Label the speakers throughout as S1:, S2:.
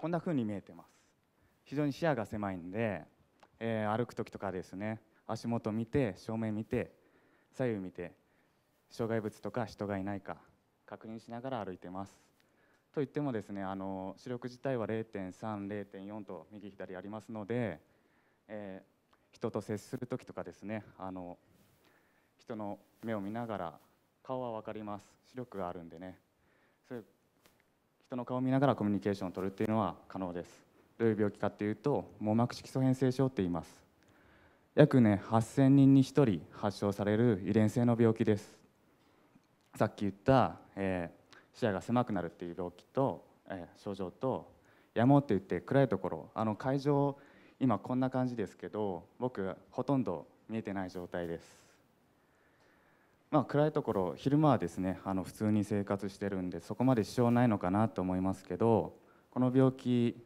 S1: こんな風に見えてます非常に視野が狭いんで、えー、歩く時とかですね足元見て正面見て左右見て障害物とか人がいないか確認しながら歩いてますといってもですねあの視力自体は0.30.4と右左ありますので、えー、人と接する時とかですねあの人の目を見ながら顔は分かります視力があるんでねそ人の顔を見ながらコミュニケーションを取るっていうのは可能ですどういう病気かっていうと網膜色素変性症って言います約ね8000人に1人発症される遺伝性の病気ですさっき言った、えー、視野が狭くなるっていう病気と、えー、症状と山って言って暗いところあの会場今こんな感じですけど僕ほとんど見えてない状態ですまあ、暗いところ昼間はですねあの普通に生活してるんでそこまで支障ないのかなと思いますけどこの病気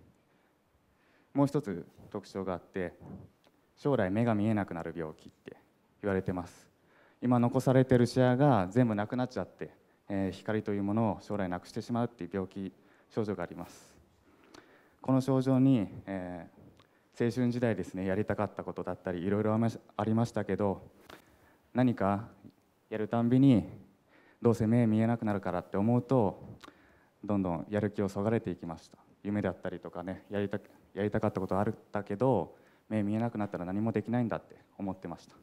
S1: もう一つ特徴があって将来目が見えなくなる病気って言われてます今残されてる視野が全部なくなっちゃって、えー、光というものを将来なくしてしまうっていう病気症状がありますこの症状に、えー、青春時代ですねやりたかったことだったりいろいろありましたけど何かやるたんびにどうせ目見えなくなるからって思うとどんどんやる気をそがれていきました夢だったりとかねやりたやりたかったことあるんだけど目見えなくなったら何もできないんだって思ってました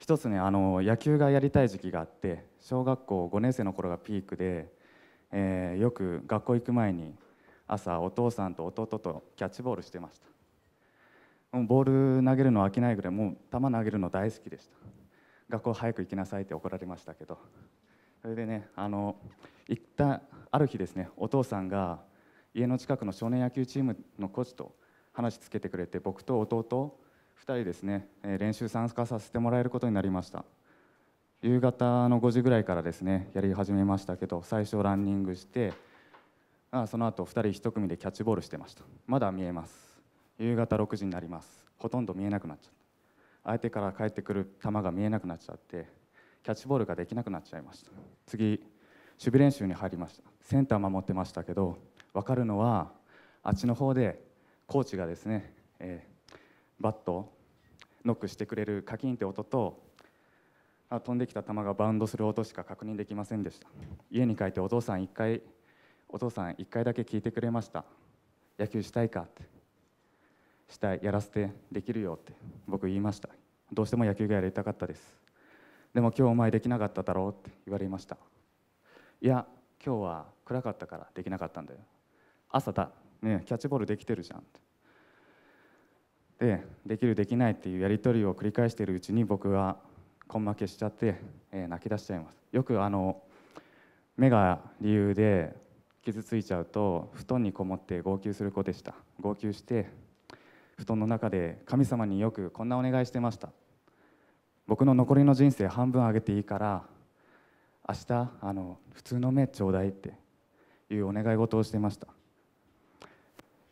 S1: 一つねあの野球がやりたい時期があって小学校5年生の頃がピークで、えー、よく学校行く前に朝お父さんと弟とキャッチボールしてましたもうボール投げるの飽きないぐらいもう球投げるの大好きでした学校早く行きなさいって怒られましたけどそれでねあの行ったある日ですねお父さんが家の近くの少年野球チームのコーチと話つけてくれて僕と弟2人ですね練習参加させてもらえることになりました夕方の5時ぐらいからですねやり始めましたけど最初ランニングしてあその後2人1組でキャッチボールしてましたまだ見えます夕方6時になりますほとんど見えなくなっちゃった相手から返ってくる球が見えなくなっちゃってキャッチボールができなくなっちゃいました次守備練習に入りましたセンター守ってましたけど分かるのはあっちの方でコーチがですね、えー、バットノックしてくれるカキンって音とあ飛んできた球がバウンドする音しか確認できませんでした家に帰ってお父さん1回お父さん1回だけ聞いてくれました野球したいかってしたいやらせてできるよって僕言いましたどうしても野球がやりたかったですでも今日お前できなかっただろうって言われましたいや今日は暗かったからできなかったんだよ朝だ、ね、キャッチボールできてるじゃんでできるできないっていうやり取りを繰り返しているうちに僕は根負けしちゃって、えー、泣き出しちゃいますよくあの目が理由で傷ついちゃうと布団にこもって号泣する子でした号泣して布団の中で神様によくこんなお願いしてました僕の残りの人生半分あげていいから明日あの普通の目ちょうだいっていうお願い事をしてました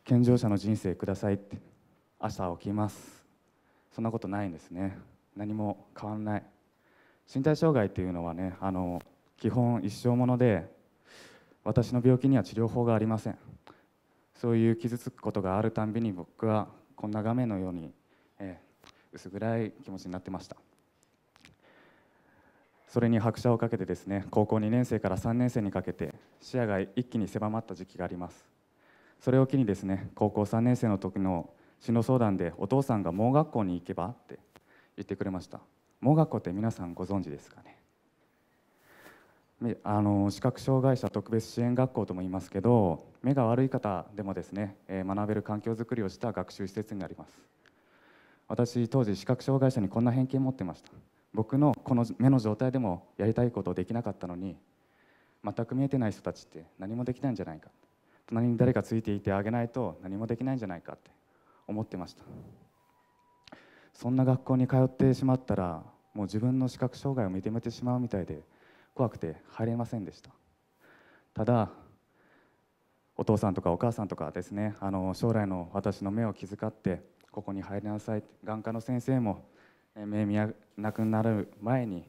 S1: 健常者の人生くださいって朝起きますそんなことないんですね何も変わんない身体障害っていうのはねあの基本一生もので私の病気には治療法がありませんそういう傷つくことがあるたんびに僕はこんな画面のように、えー、薄暗い気持ちになってましたそれに拍車をかけてですね高校2年生から3年生にかけて視野が一気に狭まった時期がありますそれを機にですね高校3年生の時の進路相談でお父さんが盲学校に行けばって言ってくれました盲学校って皆さんご存知ですかねあの視覚障害者特別支援学校とも言いますけど目が悪い方でもですね学べる環境づくりをした学習施設になります私当時視覚障害者にこんな偏見持ってました僕のこの目の状態でもやりたいことをできなかったのに全く見えてない人たちって何もできないんじゃないか隣に誰かついていてあげないと何もできないんじゃないかって思ってましたそんな学校に通ってしまったらもう自分の視覚障害を認めてしまうみたいで怖くて入れませんでしたただお父さんとかお母さんとかですねあの将来の私の目を気遣ってここに入りなさい眼科の先生も目見なくなる前に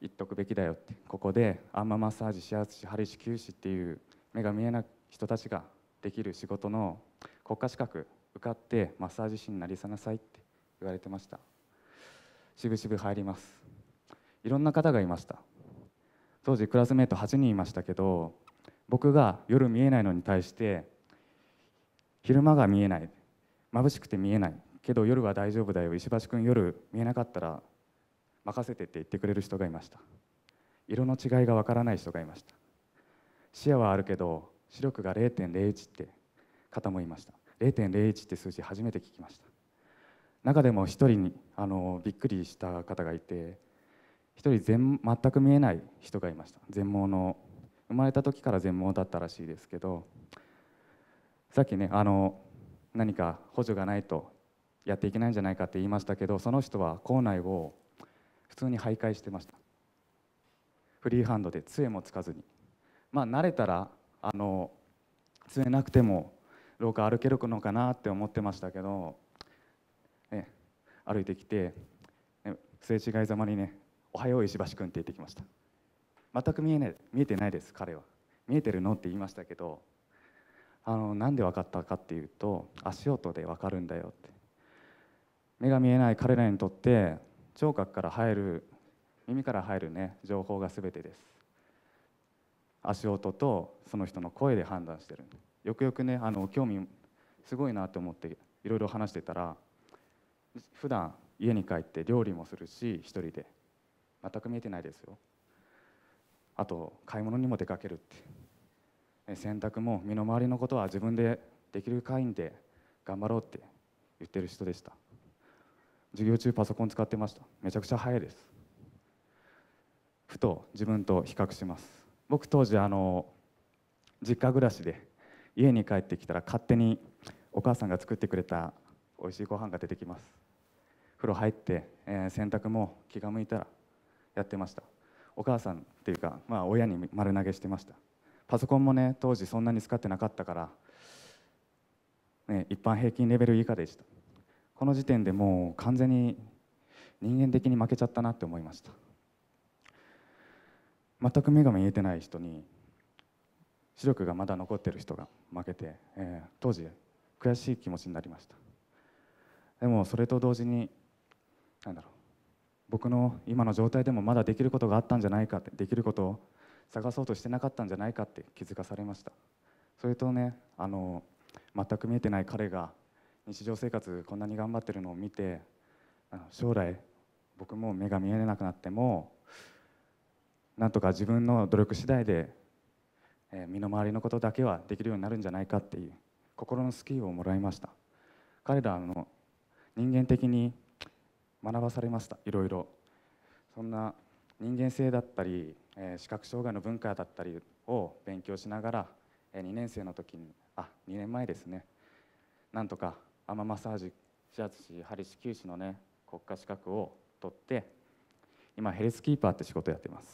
S1: 言っとくべきだよってここでアーマーマッサージ指圧師針師球師っていう目が見えない人たちができる仕事の国家資格受かってマッサージ師になりさなさいって言われてました渋々入りますいろんな方がいました当時クラスメート8人いましたけど僕が夜見えないのに対して昼間が見えない眩しくて見えないけど夜は大丈夫だよ石橋君夜見えなかったら任せてって言ってくれる人がいました色の違いがわからない人がいました視野はあるけど視力が0.01って方もいました0.01って数字初めて聞きました中でも1人にあのびっくりした方がいて1人全全く見えない人がいました全盲の生まれた時から全盲だったらしいですけどさっきねあの何か補助がないとやっていけないんじゃないかって言いましたけどその人は校内を普通に徘徊してましたフリーハンドで杖もつかずにまあ慣れたらあの杖なくても廊下歩けるのかなって思ってましたけど、ね、歩いてきて、すれ違いざまにね「おはよう石橋君」って言ってきました全く見え,、い見えてないです彼は見えてるのって言いましたけどあのなんで分かったかっていうと足音で分かるんだよって目が見えない彼らにとって聴覚から入る耳から入るね情報が全てです足音とその人の声で判断してるよくよくねあの興味すごいなと思っていろいろ話してたら普段家に帰って料理もするし一人で全く見えてないですよあと買い物にも出かけるって洗濯も身の回りのことは自分でできる範囲で頑張ろうって言ってる人でした授業中パソコン使ってましためちゃくちゃ早いですふと自分と比較します僕当時あの実家暮らしで家に帰ってきたら勝手にお母さんが作ってくれた美味しいご飯が出てきます風呂入って、えー、洗濯も気が向いたらやってましたお母さんっていうか、まあ、親に丸投げしてましたパソコンもね当時そんなに使ってなかったから、ね、一般平均レベル以下でしたこの時点でもう完全に人間的に負けちゃったなって思いました全く目が見えてない人に視力がまだ残ってる人が負けて、えー、当時悔しい気持ちになりましたでもそれと同時に何だろう僕の今の状態でもまだできることがあったんじゃないかってできることを探そうとしてなかったんじゃないかって気づかされましたそれとねあの全く見えてない彼が日常生活こんなに頑張ってるのを見て将来僕も目が見えなくなってもなんとか自分の努力次第で、え身の回りのことだけはできるようになるんじゃないかっていう心のスキーをもらいました彼らの人間的に学ばされましたいろいろそんな人間性だったり、え視覚障害の文化だったりを勉強しながら、え2年生の時にあ2年前ですねなんとかアママッサージシアツ市ハリ市九市のね国家資格を取って今ヘルスキーパーって仕事やってます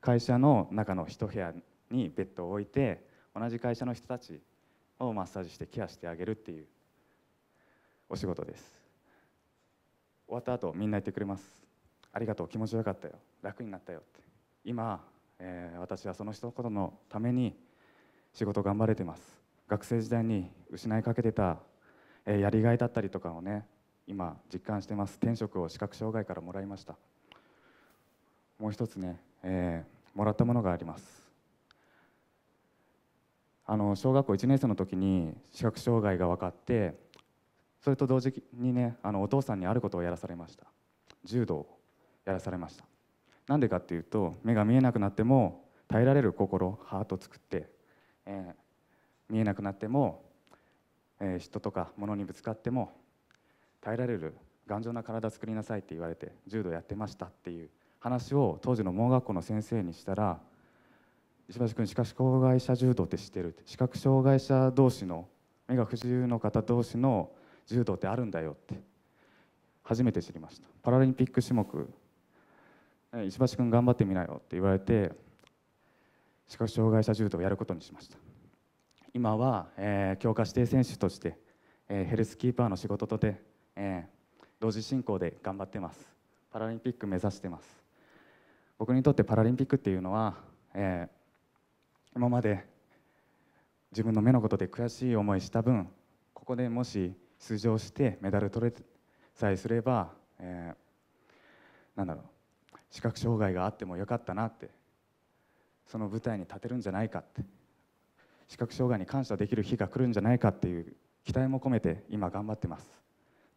S1: 会社の中の一部屋にベッドを置いて同じ会社の人たちをマッサージしてケアしてあげるっていうお仕事です終わった後みんな言ってくれますありがとう気持ちよかったよ楽になったよって今、えー、私はその一言のために仕事頑張れてます学生時代に失いかけてたえやりがいだったりとかをね今実感してます転職を視覚障害からもらいましたもう一つね、えー、もらったものがありますあの小学校1年生の時に視覚障害が分かってそれと同時にねあのお父さんにあることをやらされました柔道をやらされましたなんでかっていうと目が見えなくなっても耐えられる心ハート作って、えー、見えなくなってもえー、嫉妬とか物にぶつかっても耐えられる頑丈な体作りなさいって言われて柔道やってましたっていう話を当時の盲学校の先生にしたら石橋君視覚障害者柔道って知ってるって視覚障害者同士の目が不自由の方同士の柔道ってあるんだよって初めて知りましたパラリンピック種目石橋君頑張ってみなよって言われて視覚障害者柔道をやることにしました今は、えー、強化指定選手として、えー、ヘルスキーパーの仕事とて、えー、同時進行で頑張ってますパラリンピック目指してます僕にとってパラリンピックっていうのは、えー、今まで自分の目のことで悔しい思いした分ここでもし出場してメダル取れさえすれば、えー、なんだろう視覚障害があってもよかったなってその舞台に立てるんじゃないかって視覚障害に感謝できる日が来るんじゃないかっていう期待も込めて今頑張ってます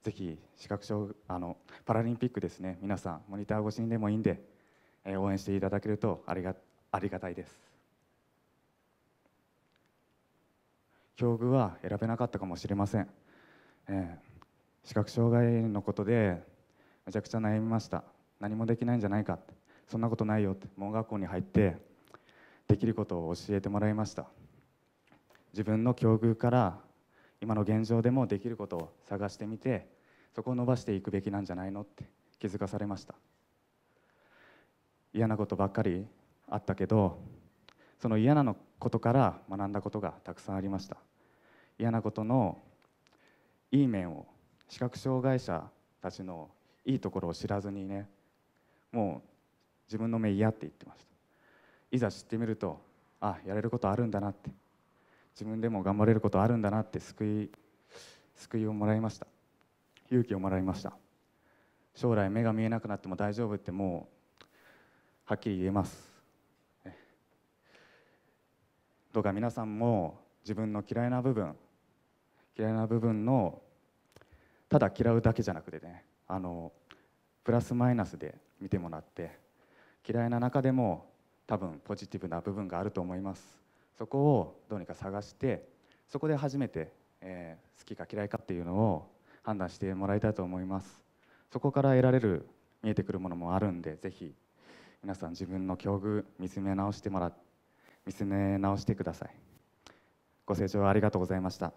S1: ぜひ視覚障あのパラリンピックですね皆さんモニター越しにでもいいんで、えー、応援していただけるとありがありがたいです境遇は選べなかったかもしれません、えー、視覚障害のことでめちゃくちゃ悩みました何もできないんじゃないかってそんなことないよって盲学校に入ってできることを教えてもらいました自分の境遇から今の現状でもできることを探してみてそこを伸ばしていくべきなんじゃないのって気づかされました嫌なことばっかりあったけどその嫌なことから学んだことがたくさんありました嫌なことのいい面を視覚障害者たちのいいところを知らずにねもう自分の目嫌って言ってましたいざ知ってみるとあやれることあるんだなって自分でも頑張れることあるんだなって救い救いをもらいました勇気をもらいました将来目が見えなくなっても大丈夫ってもうはっきり言えますどうか皆さんも自分の嫌いな部分嫌いな部分のただ嫌うだけじゃなくてねあのプラスマイナスで見てもらって嫌いな中でも多分ポジティブな部分があると思いますそこをどうにか探してそこで初めて、えー、好きか嫌いかっていうのを判断してもらいたいと思いますそこから得られる見えてくるものもあるんでぜひ皆さん自分の境遇見つめ直してもら見つめ直してくださいご清聴ありがとうございました